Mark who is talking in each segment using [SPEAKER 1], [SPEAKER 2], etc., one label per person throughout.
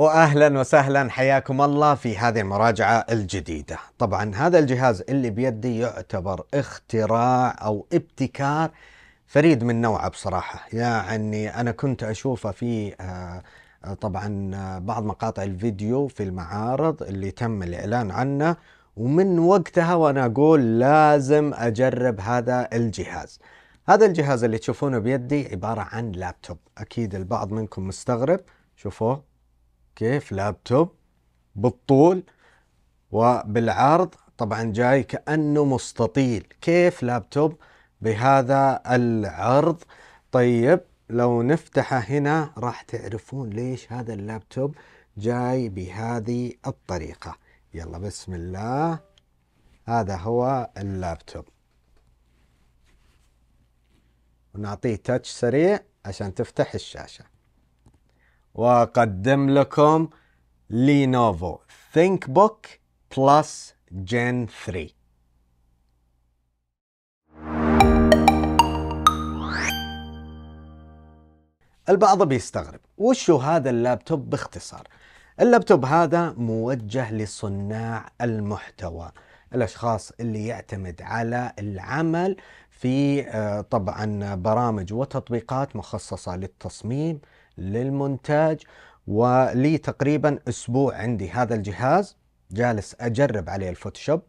[SPEAKER 1] واهلا وسهلا حياكم الله في هذه المراجعه الجديده. طبعا هذا الجهاز اللي بيدي يعتبر اختراع او ابتكار فريد من نوعه بصراحه، يعني انا كنت اشوفه في آه، طبعا آه، بعض مقاطع الفيديو في المعارض اللي تم الاعلان عنه ومن وقتها وانا اقول لازم اجرب هذا الجهاز. هذا الجهاز اللي تشوفونه بيدي عباره عن لابتوب، اكيد البعض منكم مستغرب، شوفوه كيف لابتوب بالطول وبالعرض طبعا جاي كأنه مستطيل كيف لابتوب بهذا العرض طيب لو نفتحه هنا راح تعرفون ليش هذا اللابتوب جاي بهذه الطريقة يلا بسم الله هذا هو اللابتوب ونعطيه تاتش سريع عشان تفتح الشاشة وأقدم لكم لينوفو ثينك بوك بلس جين 3 البعض بيستغرب وشو هذا اللابتوب باختصار اللابتوب هذا موجه لصناع المحتوى الاشخاص اللي يعتمد على العمل في آه، طبعا برامج وتطبيقات مخصصه للتصميم للمونتاج ولي تقريبا أسبوع عندي هذا الجهاز جالس أجرب عليه الفوتوشوب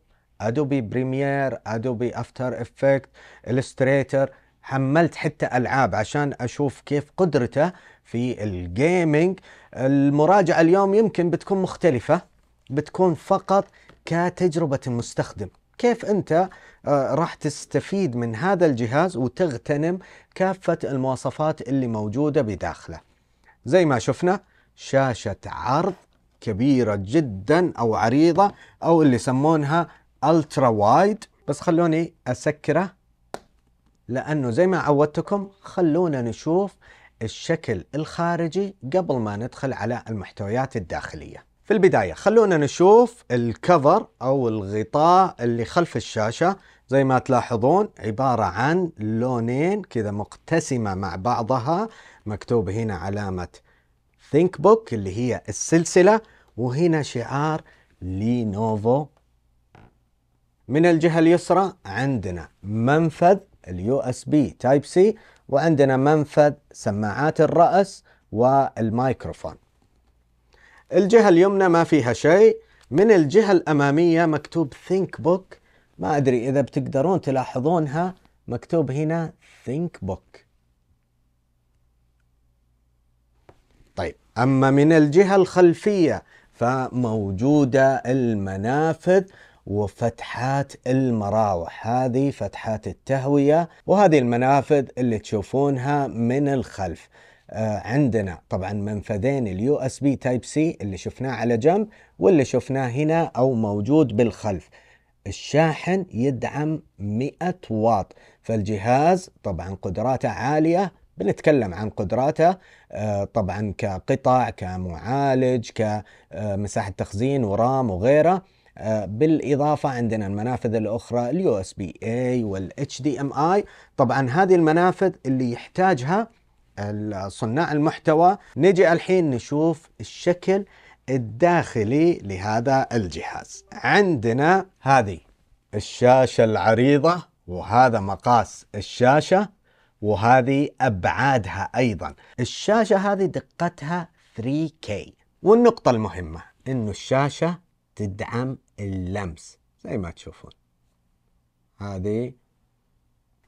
[SPEAKER 1] أدوبي بريمير أدوبي أفتر إفكت إلستريتر حملت حتى ألعاب عشان أشوف كيف قدرته في الجيمنج المراجعة اليوم يمكن بتكون مختلفة بتكون فقط كتجربة المستخدم كيف أنت آه، راح تستفيد من هذا الجهاز وتغتنم كافة المواصفات اللي موجودة بداخله زي ما شفنا شاشة عرض كبيرة جدا أو عريضة أو اللي يسمونها ألترا وايد بس خلوني أسكره لأنه زي ما عودتكم خلونا نشوف الشكل الخارجي قبل ما ندخل على المحتويات الداخليه في البداية خلونا نشوف الكفر أو الغطاء اللي خلف الشاشة زي ما تلاحظون عبارة عن لونين كذا مقتسمة مع بعضها مكتوب هنا علامة ثينك بوك اللي هي السلسلة وهنا شعار لينوفو من الجهة اليسرى عندنا منفذ اليو اس بي تايب سي وعندنا منفذ سماعات الرأس والمايكروفون الجهة اليمنى ما فيها شيء من الجهة الأمامية مكتوب ثينك بوك ما أدري إذا بتقدرون تلاحظونها مكتوب هنا ثينك بوك طيب أما من الجهة الخلفية فموجودة المنافذ وفتحات المراوح هذه فتحات التهوية وهذه المنافذ اللي تشوفونها من الخلف آه، عندنا طبعا منفذين اليو اس بي تايب سي اللي شفناه على جنب واللي شفناه هنا او موجود بالخلف الشاحن يدعم 100 واط فالجهاز طبعا قدراته عاليه بنتكلم عن قدراته آه، طبعا كقطع كمعالج كمساحه تخزين ورام وغيره آه، بالاضافه عندنا المنافذ الاخرى اليو اس بي اي والاتش دي ام اي طبعا هذه المنافذ اللي يحتاجها صناع المحتوى نجي الحين نشوف الشكل الداخلي لهذا الجهاز عندنا هذه الشاشة العريضة وهذا مقاس الشاشة وهذه أبعادها أيضا الشاشة هذه دقتها 3K والنقطة المهمة أنه الشاشة تدعم اللمس زي ما تشوفون هذه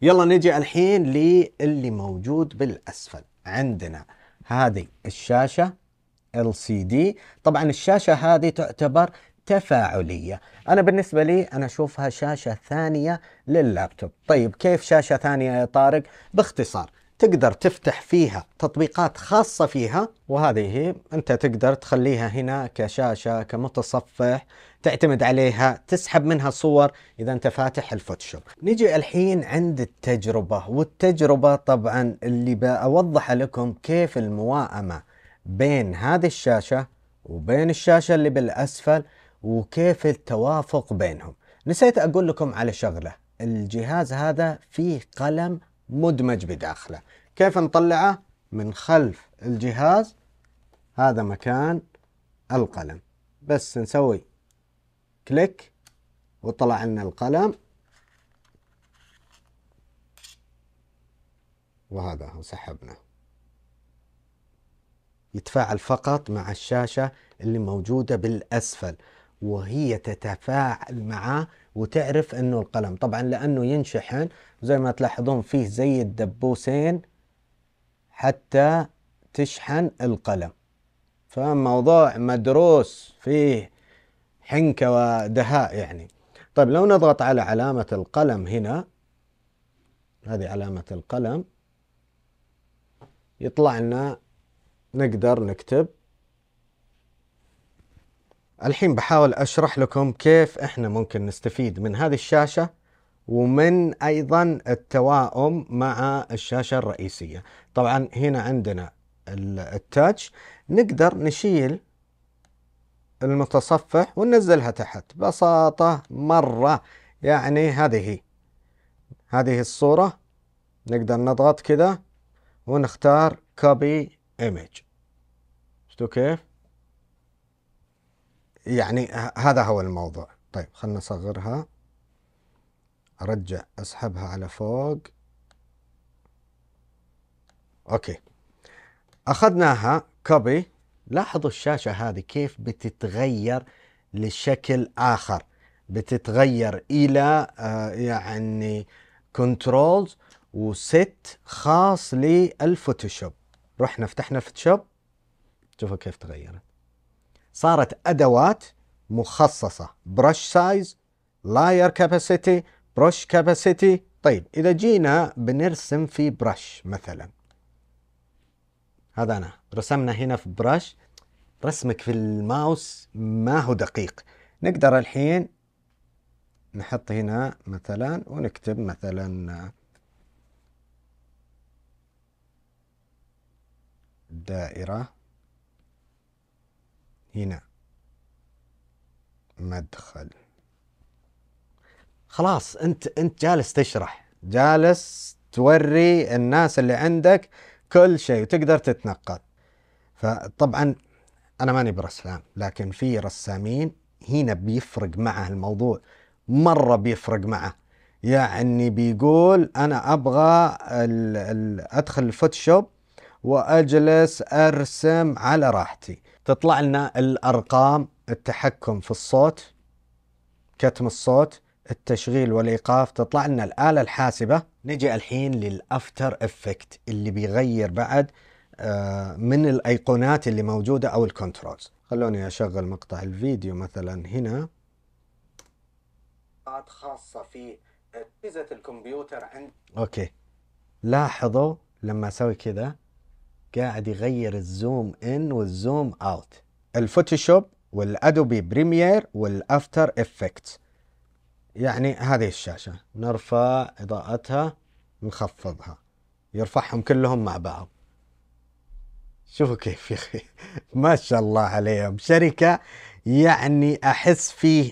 [SPEAKER 1] يلا نجي الحين للي موجود بالاسفل عندنا هذه الشاشه LCD طبعا الشاشه هذه تعتبر تفاعلية أنا بالنسبة لي أنا أشوفها شاشة ثانية لللابتوب طيب كيف شاشة ثانية يا طارق باختصار تقدر تفتح فيها تطبيقات خاصة فيها وهذه أنت تقدر تخليها هنا كشاشة كمتصفح تعتمد عليها تسحب منها صور إذا أنت فاتح الفوتوشوب نجي الحين عند التجربة والتجربة طبعا اللي بأوضح لكم كيف المواءمة بين هذه الشاشة وبين الشاشة اللي بالأسفل وكيف التوافق بينهم نسيت أقول لكم على شغلة الجهاز هذا فيه قلم مدمج بداخله كيف نطلعه من خلف الجهاز هذا مكان القلم بس نسوي كليك وطلع لنا القلم وهذا هو سحبنا يتفاعل فقط مع الشاشة اللي موجودة بالأسفل وهي تتفاعل مع وتعرف انه القلم طبعا لانه ينشحن زي ما تلاحظون فيه زي الدبوسين حتى تشحن القلم فموضوع مدروس فيه حنكة ودهاء يعني طيب لو نضغط على علامة القلم هنا هذه علامة القلم يطلع لنا نقدر نكتب الحين بحاول أشرح لكم كيف إحنا ممكن نستفيد من هذه الشاشة ومن أيضا التوائم مع الشاشة الرئيسية طبعا هنا عندنا التاتش نقدر نشيل المتصفح وننزلها تحت ببساطة مرة يعني هذه هي هذه الصورة نقدر نضغط كذا ونختار كوبي image شفتوا كيف يعني هذا هو الموضوع طيب خلنا نصغرها ارجع اسحبها على فوق اوكي اخذناها كوبي لاحظوا الشاشه هذه كيف بتتغير لشكل اخر بتتغير الى آه، يعني كنترولز وست خاص للفوتوشوب رحنا فتحنا فوتوشوب شوفوا كيف تغيرت صارت أدوات مخصصة برش سايز لاير كاباسيتي برش كاباسيتي طيب إذا جينا بنرسم في برش مثلا هذا أنا رسمنا هنا في برش رسمك في الماوس ما هو دقيق نقدر الحين نحط هنا مثلا ونكتب مثلا دائرة هنا مدخل خلاص انت انت جالس تشرح جالس توري الناس اللي عندك كل شيء وتقدر تتنقل فطبعا انا ماني برسام لكن في رسامين هنا بيفرق معه الموضوع مره بيفرق معه يعني بيقول انا ابغى الـ الـ ادخل الفوتوشوب واجلس ارسم على راحتي تطلع لنا الأرقام التحكم في الصوت كتم الصوت التشغيل والإيقاف تطلع لنا الآلة الحاسبة نجي الحين للأفتر إفكت اللي بيغير بعد آه، من الأيقونات اللي موجودة أو الكنترولز خلوني أشغل مقطع الفيديو مثلا هنا خاصة في أجهزة الكمبيوتر عند أوكي لاحظوا لما أسوي كذا قاعد يغير الزوم ان والزوم اوت الفوتوشوب والادوبي بريمير والافتر افكت يعني هذه الشاشه نرفع اضاءتها نخفضها يرفعهم كلهم مع بعض شوفوا كيف يا اخي ما شاء الله عليهم شركه يعني احس فيه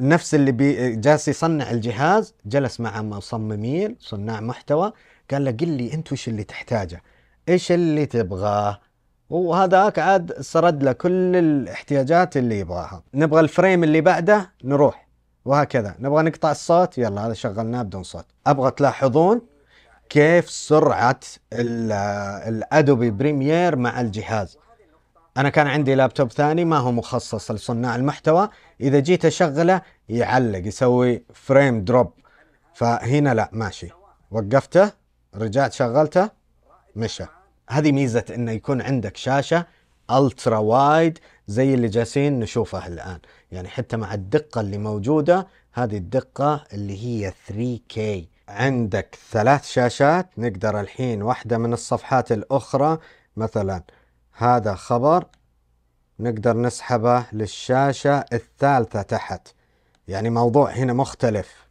[SPEAKER 1] نفس اللي بي جالس يصنع الجهاز جلس مع مصممين صناع محتوى قال له قل لي انت وش اللي تحتاجه ايش اللي تبغاه وهذاك عاد سرد له كل الاحتياجات اللي يبغاها نبغى الفريم اللي بعده نروح وهكذا نبغى نقطع الصوت يلا هذا شغلناه بدون صوت ابغى تلاحظون كيف سرعة الادوبي بريمير مع الجهاز انا كان عندي لابتوب ثاني ما هو مخصص لصناع المحتوى اذا جيت اشغله يعلق يسوي فريم دروب فهنا لا ماشي وقفته رجعت شغلته مشى هذه ميزة انه يكون عندك شاشة الترا وايد زي اللي جالسين نشوفها الان يعني حتى مع الدقة اللي موجودة هذه الدقة اللي هي 3K عندك ثلاث شاشات نقدر الحين واحدة من الصفحات الاخرى مثلا هذا خبر نقدر نسحبه للشاشة الثالثة تحت يعني موضوع هنا مختلف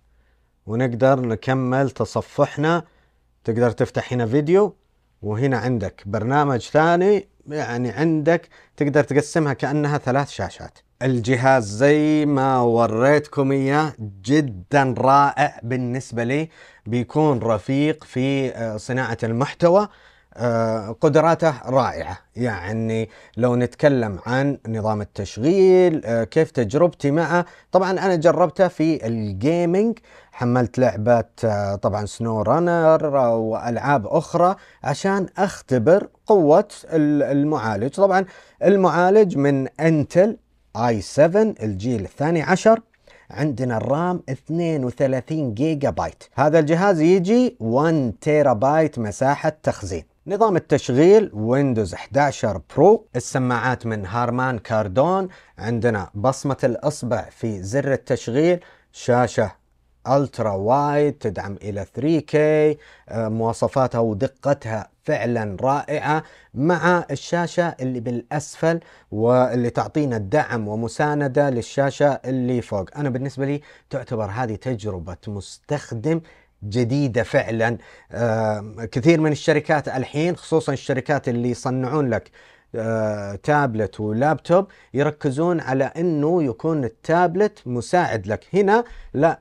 [SPEAKER 1] ونقدر نكمل تصفحنا تقدر تفتح هنا فيديو وهنا عندك برنامج ثاني يعني عندك تقدر تقسمها كأنها ثلاث شاشات الجهاز زي ما وريتكم اياه جدا رائع بالنسبة لي بيكون رفيق في آه، صناعة المحتوى آه، قدراته رائعة يعني لو نتكلم عن نظام التشغيل آه، كيف تجربتي معه طبعا أنا جربته في الجيمنج حملت لعبة آه، طبعا سنو رانر وألعاب أخرى عشان أختبر قوة المعالج طبعا المعالج من انتل اي 7 الجيل الثاني عشر عندنا الرام 32 جيجا بايت هذا الجهاز يجي 1 تيرا بايت مساحة تخزين نظام التشغيل ويندوز 11 برو السماعات من هارمان كاردون عندنا بصمة الأصبع في زر التشغيل شاشة الترا وايد تدعم الى 3K آه، مواصفاتها ودقتها فعلا رائعه مع الشاشه اللي بالاسفل واللي تعطينا الدعم ومسانده للشاشه اللي فوق انا بالنسبه لي تعتبر هذه تجربه مستخدم جديده فعلا آه، كثير من الشركات الحين خصوصا الشركات اللي يصنعون لك آه، تابلت ولابتوب يركزون على انه يكون التابلت مساعد لك هنا لا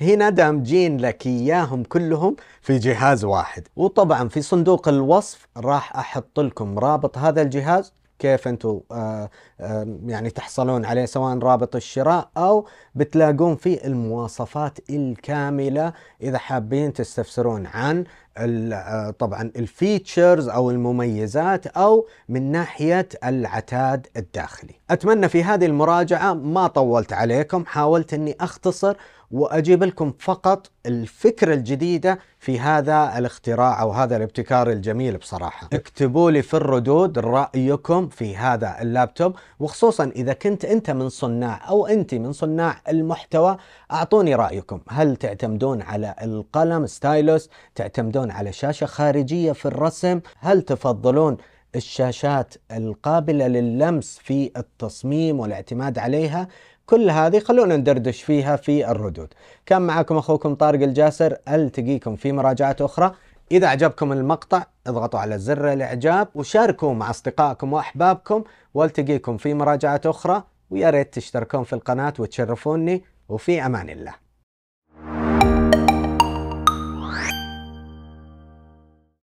[SPEAKER 1] هنا دامجين لك اياهم كلهم في جهاز واحد وطبعا في صندوق الوصف راح احط لكم رابط هذا الجهاز كيف انتم آه، آه، يعني تحصلون عليه سواء رابط الشراء او بتلاقون فيه المواصفات الكامله اذا حابين تستفسرون عن آه، طبعا الفيتشرز او المميزات او من ناحيه العتاد الداخلي. اتمنى في هذه المراجعه ما طولت عليكم، حاولت اني اختصر واجيب لكم فقط الفكره الجديده في هذا الاختراع او هذا الابتكار الجميل بصراحه. اكتبوا لي في الردود رايكم في هذا اللابتوب وخصوصا اذا كنت انت من صناع او انت من صناع المحتوى اعطوني رايكم، هل تعتمدون على القلم ستايلوس؟ تعتمدون تحصلون على شاشة خارجية في الرسم هل تفضلون الشاشات القابلة لللمس في التصميم والاعتماد عليها كل هذه خلونا ندردش فيها في الردود كان معكم أخوكم طارق الجاسر ألتقيكم في مراجعات أخرى إذا عجبكم المقطع اضغطوا على زر الإعجاب وشاركوا مع أصدقائكم وأحبابكم والتقيكم في مراجعات أخرى ويا ريت تشتركون في القناة وتشرفوني وفي أمان الله